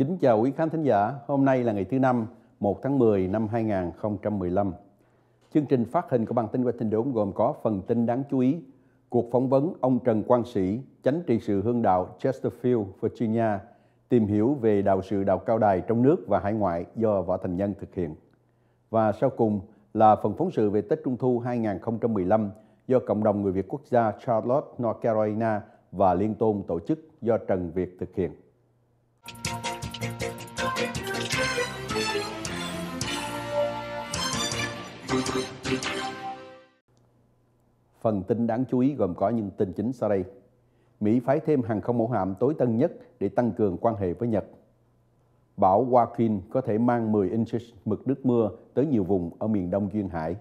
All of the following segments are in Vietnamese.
Kính chào quý khán thính giả, hôm nay là ngày thứ năm, 1 tháng 10 năm 2015. Chương trình phát hình của bản tin của tin đồn gồm có phần tin đáng chú ý, cuộc phỏng vấn ông Trần Quang Sĩ, chánh trị sự hương đạo Chesterfield, Virginia, tìm hiểu về đạo sự đạo cao đài trong nước và hải ngoại do Võ Thành Nhân thực hiện. Và sau cùng là phần phóng sự về Tết Trung Thu 2015 do Cộng đồng Người Việt Quốc gia Charlotte, North Carolina và Liên Tôn tổ chức do Trần Việt thực hiện. Phần tin đáng chú ý gồm có những tin chính sau đây. Mỹ phái thêm hàng không mẫu hạm tối tân nhất để tăng cường quan hệ với Nhật. Bão Joaquin có thể mang 10 inches mực nước mưa tới nhiều vùng ở miền đông Duyên Hải.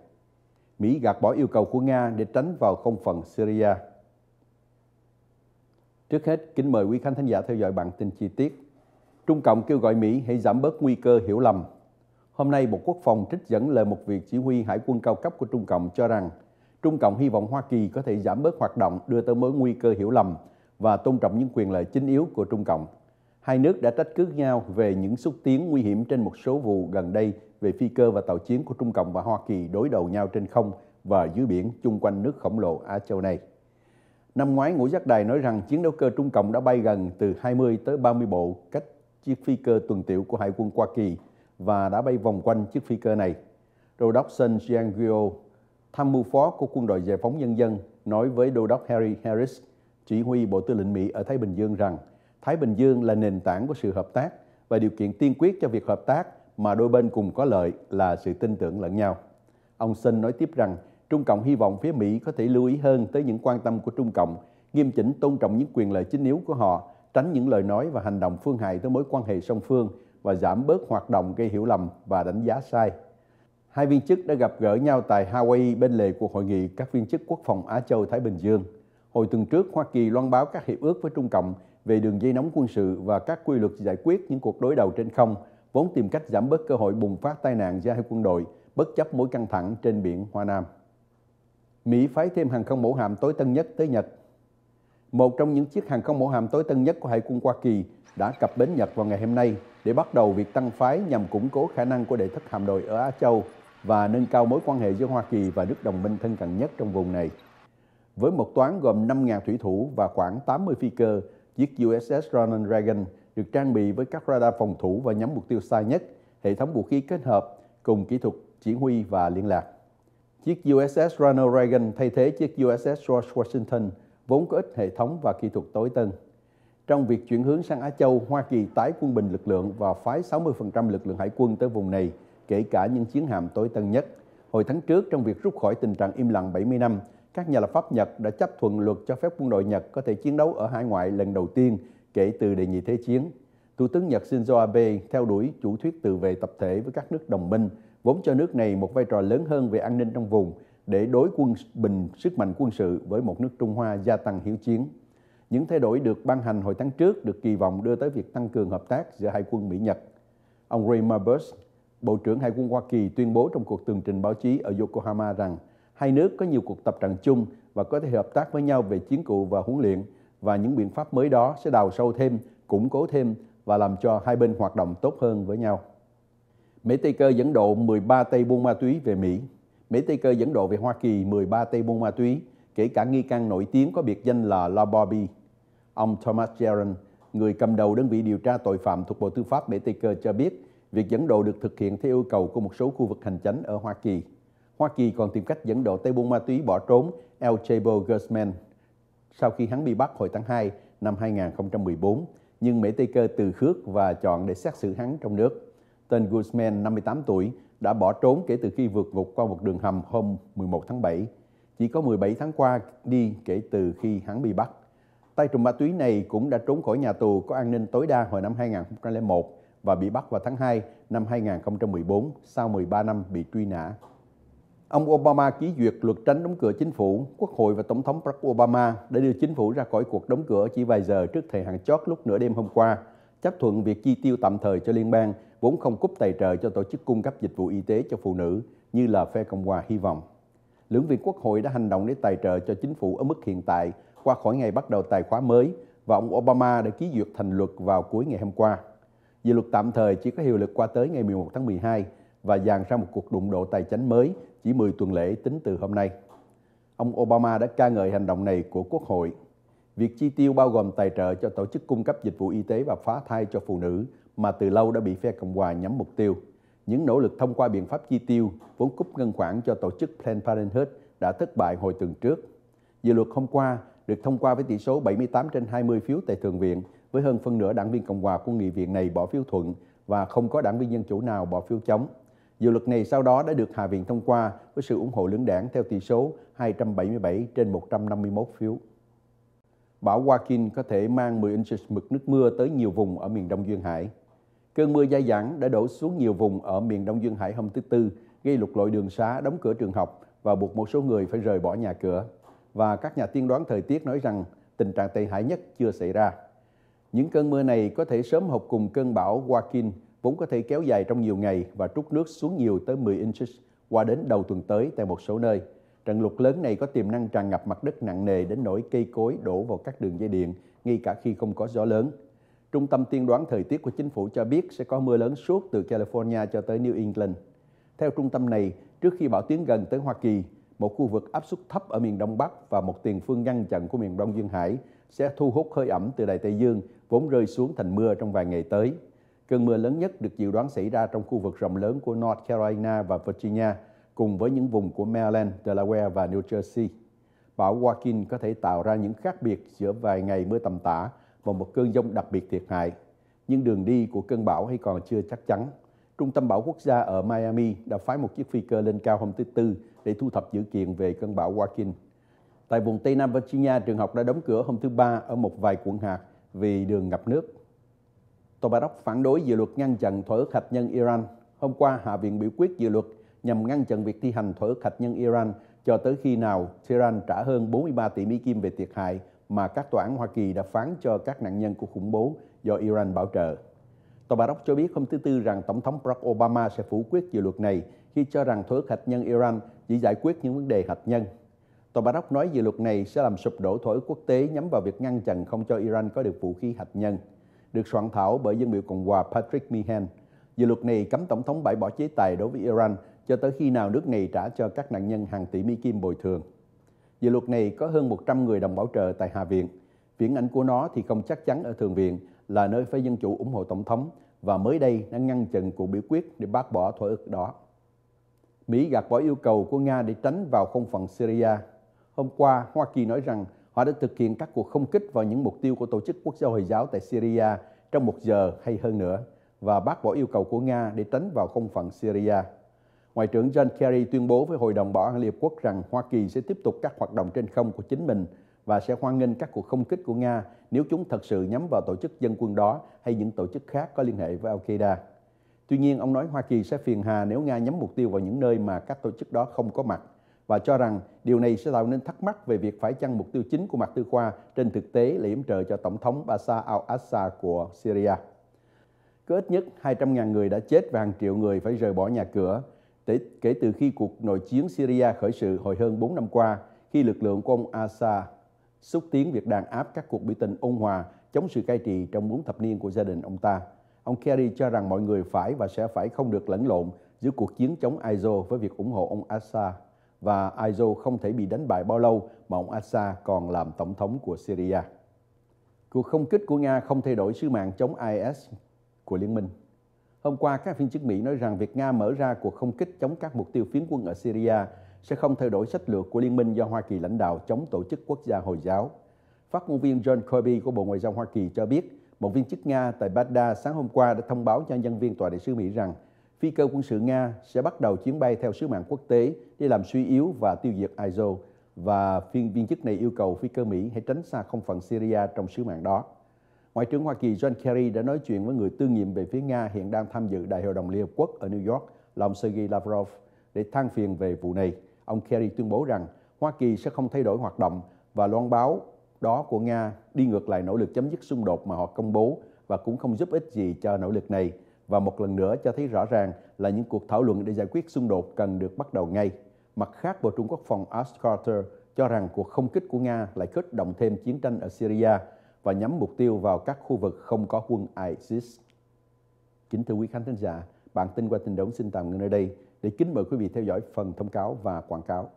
Mỹ gạt bỏ yêu cầu của Nga để tránh vào không phận Syria. Trước hết, kính mời quý khán thính giả theo dõi bản tin chi tiết. Trung Cộng kêu gọi Mỹ hãy giảm bớt nguy cơ hiểu lầm Hôm nay, Bộ Quốc phòng trích dẫn lời một việc chỉ huy hải quân cao cấp của Trung Cộng cho rằng Trung Cộng hy vọng Hoa Kỳ có thể giảm bớt hoạt động đưa tới mối nguy cơ hiểu lầm và tôn trọng những quyền lợi chính yếu của Trung Cộng. Hai nước đã trách cứ nhau về những xúc tiến nguy hiểm trên một số vụ gần đây về phi cơ và tàu chiến của Trung Cộng và Hoa Kỳ đối đầu nhau trên không và dưới biển chung quanh nước khổng lồ Á Châu này. Năm ngoái, Ngũ Giác Đài nói rằng chiến đấu cơ Trung Cộng đã bay gần từ 20 tới 30 bộ cách chiếc phi cơ tuần tiệu của Hải quân Hoa Kỳ – và đã bay vòng quanh chiếc phi cơ này. Đô đốc Sun Jiangguo, tham mưu phó của quân đội giải phóng nhân dân, nói với đô đốc Harry Harris, chỉ huy Bộ Tư lệnh Mỹ ở Thái Bình Dương rằng Thái Bình Dương là nền tảng của sự hợp tác và điều kiện tiên quyết cho việc hợp tác mà đôi bên cùng có lợi là sự tin tưởng lẫn nhau. Ông Sun nói tiếp rằng Trung Cộng hy vọng phía Mỹ có thể lưu ý hơn tới những quan tâm của Trung Cộng, nghiêm chỉnh tôn trọng những quyền lợi chính yếu của họ, tránh những lời nói và hành động phương hại tới mối quan hệ song phương và giảm bớt hoạt động gây hiểu lầm và đánh giá sai. Hai viên chức đã gặp gỡ nhau tại Hawaii bên lề cuộc hội nghị các viên chức quốc phòng Á Châu Thái Bình Dương. Hồi tuần trước, Hoa Kỳ loan báo các hiệp ước với Trung Cộng về đường dây nóng quân sự và các quy luật giải quyết những cuộc đối đầu trên không, vốn tìm cách giảm bớt cơ hội bùng phát tai nạn giữa hai quân đội, bất chấp mối căng thẳng trên biển Hoa Nam. Mỹ phái thêm hàng không mẫu hạm tối tân nhất tới Nhật. Một trong những chiếc hàng không mẫu hạm tối tân nhất của Hải quân Hoa Kỳ đã cập bến Nhật vào ngày hôm nay để bắt đầu việc tăng phái nhằm củng cố khả năng của đệ thất hạm đội ở Á Châu và nâng cao mối quan hệ giữa Hoa Kỳ và nước đồng minh thân cận nhất trong vùng này. Với một toán gồm 5.000 thủy thủ và khoảng 80 phi cơ, chiếc USS Ronald Reagan được trang bị với các radar phòng thủ và nhắm mục tiêu xa nhất, hệ thống vũ khí kết hợp cùng kỹ thuật chỉ huy và liên lạc. Chiếc USS Ronald Reagan thay thế chiếc USS George Washington vốn có ít hệ thống và kỹ thuật tối tân trong việc chuyển hướng sang Á Châu, Hoa Kỳ tái quân bình lực lượng và phái 60% lực lượng hải quân tới vùng này, kể cả những chiến hạm tối tân nhất. Hồi tháng trước, trong việc rút khỏi tình trạng im lặng 70 năm, các nhà lập pháp Nhật đã chấp thuận luật cho phép quân đội Nhật có thể chiến đấu ở hải ngoại lần đầu tiên kể từ đề nhị thế chiến. Thủ tướng Nhật Shinzo Abe theo đuổi chủ thuyết tự vệ tập thể với các nước đồng minh, vốn cho nước này một vai trò lớn hơn về an ninh trong vùng để đối quân bình sức mạnh quân sự với một nước Trung Hoa gia tăng hiếu chiến. Những thay đổi được ban hành hồi tháng trước được kỳ vọng đưa tới việc tăng cường hợp tác giữa hai quân Mỹ-Nhật. Ông Ray Marbus, Bộ trưởng Hải quân Hoa Kỳ tuyên bố trong cuộc tường trình báo chí ở Yokohama rằng hai nước có nhiều cuộc tập trận chung và có thể hợp tác với nhau về chiến cụ và huấn luyện và những biện pháp mới đó sẽ đào sâu thêm, củng cố thêm và làm cho hai bên hoạt động tốt hơn với nhau. Mỹ Tây Cơ dẫn độ 13 tay buôn ma túy về Mỹ. Mỹ Tây Cơ dẫn độ về Hoa Kỳ 13 tay buôn ma túy, kể cả nghi can nổi tiếng có biệt danh là La Bobby. Ông Thomas Jaron, người cầm đầu đơn vị điều tra tội phạm thuộc Bộ Tư pháp Mỹ Tây Cơ cho biết, việc dẫn độ được thực hiện theo yêu cầu của một số khu vực hành chính ở Hoa Kỳ. Hoa Kỳ còn tìm cách dẫn độ tay buôn ma túy bỏ trốn El Chabo Guzman sau khi hắn bị bắt hồi tháng 2 năm 2014, nhưng Mỹ Tây Cơ từ khước và chọn để xét xử hắn trong nước. Tên Guzman, 58 tuổi, đã bỏ trốn kể từ khi vượt ngục qua một đường hầm hôm 11 tháng 7. Chỉ có 17 tháng qua đi kể từ khi hắn bị bắt. Tay trùm ma túy này cũng đã trốn khỏi nhà tù có an ninh tối đa hồi năm 2001 và bị bắt vào tháng 2 năm 2014 sau 13 năm bị truy nã. Ông Obama ký duyệt luật tránh đóng cửa chính phủ, Quốc hội và Tổng thống Barack Obama đã đưa chính phủ ra khỏi cuộc đóng cửa chỉ vài giờ trước thời hạn chót lúc nửa đêm hôm qua, chấp thuận việc chi tiêu tạm thời cho liên bang, vốn không cúp tài trợ cho tổ chức cung cấp dịch vụ y tế cho phụ nữ như là phe Cộng hòa hy vọng lưỡng viện Quốc hội đã hành động để tài trợ cho chính phủ ở mức hiện tại qua khỏi ngày bắt đầu tài khóa mới và ông Obama đã ký duyệt thành luật vào cuối ngày hôm qua. Dự luật tạm thời chỉ có hiệu lực qua tới ngày 11 tháng 12 và dàn ra một cuộc đụng độ tài chính mới chỉ 10 tuần lễ tính từ hôm nay. Ông Obama đã ca ngợi hành động này của Quốc hội. Việc chi tiêu bao gồm tài trợ cho tổ chức cung cấp dịch vụ y tế và phá thai cho phụ nữ mà từ lâu đã bị phe Cộng hòa nhắm mục tiêu – những nỗ lực thông qua biện pháp chi tiêu vốn cúp ngân khoản cho tổ chức Planned Parenthood đã thất bại hồi tuần trước. Dự luật hôm qua được thông qua với tỷ số 78 trên 20 phiếu tại Thượng viện, với hơn phân nửa đảng viên Cộng hòa của nghị viện này bỏ phiếu thuận và không có đảng viên Dân Chủ nào bỏ phiếu chống. Dự luật này sau đó đã được Hạ viện thông qua với sự ủng hộ lớn đảng theo tỷ số 277 trên 151 phiếu. Bão Joaquin có thể mang 10 inches mực nước mưa tới nhiều vùng ở miền Đông Duyên Hải. Cơn mưa dai dẳng đã đổ xuống nhiều vùng ở miền Đông Dương Hải hôm thứ Tư, gây lục lội đường xá, đóng cửa trường học và buộc một số người phải rời bỏ nhà cửa. Và các nhà tiên đoán thời tiết nói rằng tình trạng tệ hại nhất chưa xảy ra. Những cơn mưa này có thể sớm hợp cùng cơn bão Joaquin, vốn có thể kéo dài trong nhiều ngày và trút nước xuống nhiều tới 10 inches qua đến đầu tuần tới tại một số nơi. Trận lụt lớn này có tiềm năng tràn ngập mặt đất nặng nề đến nỗi cây cối đổ vào các đường dây điện, ngay cả khi không có gió lớn. Trung tâm tiên đoán thời tiết của chính phủ cho biết sẽ có mưa lớn suốt từ California cho tới New England. Theo trung tâm này, trước khi bão tiến gần tới Hoa Kỳ, một khu vực áp suất thấp ở miền Đông Bắc và một tiền phương ngăn chặn của miền Đông Duyên Hải sẽ thu hút hơi ẩm từ Đại Tây Dương vốn rơi xuống thành mưa trong vài ngày tới. Cơn mưa lớn nhất được dự đoán xảy ra trong khu vực rộng lớn của North Carolina và Virginia, cùng với những vùng của Maryland, Delaware và New Jersey. Bão Joaquin có thể tạo ra những khác biệt giữa vài ngày mưa tầm tã vào một cơn giông đặc biệt thiệt hại, nhưng đường đi của cơn bão hay còn chưa chắc chắn. Trung tâm Bão Quốc gia ở Miami đã phái một chiếc phi cơ lên cao hôm thứ Tư để thu thập dữ kiện về cơn bão Joaquin. Tại vùng Tây Nam Virginia, trường học đã đóng cửa hôm thứ Ba ở một vài quận hạt vì đường ngập nước. Tòa bạch Đốc phản đối dự luật ngăn chặn thỏa ước hạt nhân Iran. Hôm qua, Hạ viện biểu quyết dự luật nhằm ngăn chặn việc thi hành thỏa ước hạt nhân Iran cho tới khi nào Tehran trả hơn 43 tỷ Mỹ Kim về thiệt hại mà các tòa án Hoa Kỳ đã phán cho các nạn nhân của khủng bố do Iran bảo trợ. Tòa Bà Đốc cho biết hôm thứ Tư rằng Tổng thống Barack Obama sẽ phủ quyết dự luật này khi cho rằng thuế hạt nhân Iran chỉ giải quyết những vấn đề hạt nhân. Tòa Bà Đốc nói dự luật này sẽ làm sụp đổ thỏa thổi quốc tế nhắm vào việc ngăn chặn không cho Iran có được vũ khí hạt nhân. Được soạn thảo bởi dân biểu Cộng hòa Patrick Meehan, dự luật này cấm Tổng thống bãi bỏ chế tài đối với Iran cho tới khi nào nước này trả cho các nạn nhân hàng tỷ Mỹ Kim bồi thường. Dự luật này có hơn 100 người đồng bảo trợ tại Hạ viện. Viễn ảnh của nó thì không chắc chắn ở Thượng viện là nơi phe dân chủ ủng hộ Tổng thống và mới đây đã ngăn chặn cuộc biểu quyết để bác bỏ thỏa ước đó. Mỹ gạt bỏ yêu cầu của Nga để tránh vào không phận Syria. Hôm qua, Hoa Kỳ nói rằng họ đã thực hiện các cuộc không kích vào những mục tiêu của Tổ chức Quốc gia Hồi giáo tại Syria trong một giờ hay hơn nữa và bác bỏ yêu cầu của Nga để tránh vào không phận Syria. Ngoại trưởng John Kerry tuyên bố với Hội đồng Bảo an Liên Hợp Quốc rằng Hoa Kỳ sẽ tiếp tục các hoạt động trên không của chính mình và sẽ hoan nghênh các cuộc không kích của Nga nếu chúng thật sự nhắm vào tổ chức dân quân đó hay những tổ chức khác có liên hệ với Al-Qaeda. Tuy nhiên, ông nói Hoa Kỳ sẽ phiền hà nếu Nga nhắm mục tiêu vào những nơi mà các tổ chức đó không có mặt và cho rằng điều này sẽ tạo nên thắc mắc về việc phải chăng mục tiêu chính của mặt tư khoa trên thực tế là yểm trợ cho Tổng thống Bashar al-Assad của Syria. Cứ ít nhất 200.000 người đã chết và hàng triệu người phải rời bỏ nhà cửa Kể, kể từ khi cuộc nội chiến Syria khởi sự hồi hơn 4 năm qua, khi lực lượng của ông Assad xúc tiến việc đàn áp các cuộc biểu tình ôn hòa chống sự cai trị trong 4 thập niên của gia đình ông ta. Ông Kerry cho rằng mọi người phải và sẽ phải không được lẫn lộn giữa cuộc chiến chống ISO với việc ủng hộ ông Assad và ISO không thể bị đánh bại bao lâu mà ông Assad còn làm tổng thống của Syria. Cuộc không kích của Nga không thay đổi sứ mạng chống IS của Liên minh. Hôm qua, các viên chức Mỹ nói rằng việc Nga mở ra cuộc không kích chống các mục tiêu phiến quân ở Syria sẽ không thay đổi sách lược của liên minh do Hoa Kỳ lãnh đạo chống tổ chức quốc gia Hồi giáo. Phát ngôn viên John Kirby của Bộ Ngoại giao Hoa Kỳ cho biết, một viên chức Nga tại Baghdad sáng hôm qua đã thông báo cho nhân viên tòa đại sứ Mỹ rằng phi cơ quân sự Nga sẽ bắt đầu chuyến bay theo sứ mạng quốc tế để làm suy yếu và tiêu diệt ISIL và phiên viên chức này yêu cầu phi cơ Mỹ hãy tránh xa không phận Syria trong sứ mạng đó. Ngoại trưởng Hoa Kỳ John Kerry đã nói chuyện với người tư nhiệm về phía Nga hiện đang tham dự Đại hội đồng Liên Hợp Quốc ở New York là ông Sergei Lavrov để than phiền về vụ này. Ông Kerry tuyên bố rằng Hoa Kỳ sẽ không thay đổi hoạt động và loan báo đó của Nga đi ngược lại nỗ lực chấm dứt xung đột mà họ công bố và cũng không giúp ích gì cho nỗ lực này. Và một lần nữa cho thấy rõ ràng là những cuộc thảo luận để giải quyết xung đột cần được bắt đầu ngay. Mặt khác, Bộ trưởng Quốc phòng Ash Carter cho rằng cuộc không kích của Nga lại kích động thêm chiến tranh ở Syria và nhắm mục tiêu vào các khu vực không có quân ISIS. Kính thưa quý khán thính giả, bản tin qua tin đống xin tạm ngưng nơi đây để kính mời quý vị theo dõi phần thông cáo và quảng cáo.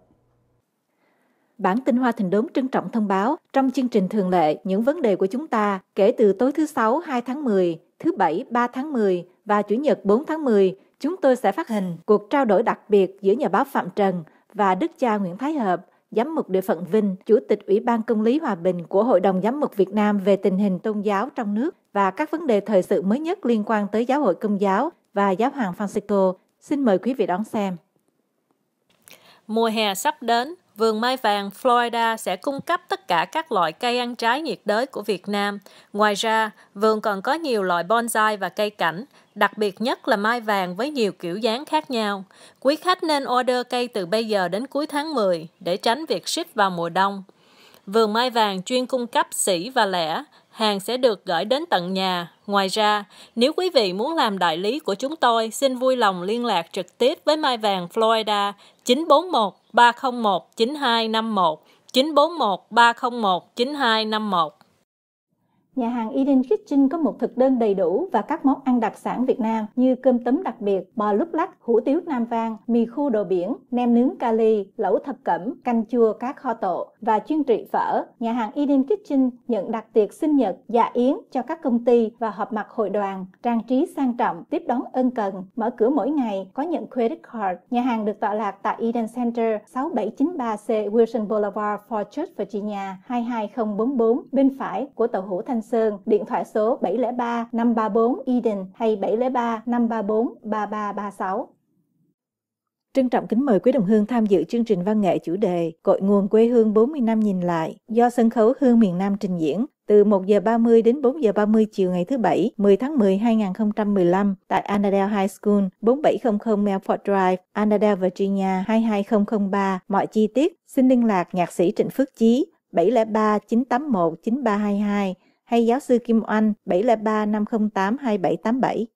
Bản tin Hoa Thịnh Đốn trân trọng thông báo trong chương trình thường lệ những vấn đề của chúng ta kể từ tối thứ Sáu 2 tháng 10, thứ Bảy 3 tháng 10 và Chủ nhật 4 tháng 10, chúng tôi sẽ phát hình cuộc trao đổi đặc biệt giữa nhà báo Phạm Trần và đức cha Nguyễn Thái Hợp Giám mục địa phận Vinh, Chủ tịch Ủy ban Công lý Hòa bình của Hội đồng Giám mục Việt Nam về tình hình tôn giáo trong nước và các vấn đề thời sự mới nhất liên quan tới giáo hội công giáo và giáo hoàng Francisco. Xin mời quý vị đón xem. Mùa hè sắp đến, Vườn Mai Vàng Florida sẽ cung cấp tất cả các loại cây ăn trái nhiệt đới của Việt Nam. Ngoài ra, vườn còn có nhiều loại bonsai và cây cảnh, đặc biệt nhất là mai vàng với nhiều kiểu dáng khác nhau. Quý khách nên order cây từ bây giờ đến cuối tháng 10 để tránh việc ship vào mùa đông. Vườn Mai Vàng chuyên cung cấp sỉ và lẻ, hàng sẽ được gửi đến tận nhà. Ngoài ra, nếu quý vị muốn làm đại lý của chúng tôi, xin vui lòng liên lạc trực tiếp với Mai Vàng Florida 941 301 9251 941 301 9251 nhà hàng Eden Kitchen có một thực đơn đầy đủ và các món ăn đặc sản Việt Nam như cơm tấm đặc biệt, bò lúc lắc, hủ tiếu Nam Vang, mì khô đồ biển, nem nướng kali, lẩu thập cẩm, canh chua cá kho tộ và chuyên trị phở. Nhà hàng Eden Kitchen nhận đặt tiệc sinh nhật, dạ yến cho các công ty và họp mặt hội đoàn, trang trí sang trọng, tiếp đón ân cần, mở cửa mỗi ngày, có nhận credit card. Nhà hàng được tọa lạc tại Eden Center 6793C Wilson Boulevard, Fort Church, Virginia 22044, bên phải của tàu hủ Thanh anh Sơn, điện thoại số 703 534 Eden hay 703 534 3336. Trân trọng kính mời quý đồng hương tham dự chương trình văn nghệ chủ đề Cội nguồn quê hương 40 năm nhìn lại do sân khấu Hương miền Nam trình diễn từ 1 giờ 30 đến 4 giờ 30 chiều ngày thứ Bảy 10 tháng 10 2015 tại Annadale High School 4700 Melford Drive, Annadale, Virginia 22003. Mọi chi tiết xin liên lạc nhạc sĩ Trịnh Phước Chí 703 981 9322 hay giáo sư Kim Oanh 703 508 2787.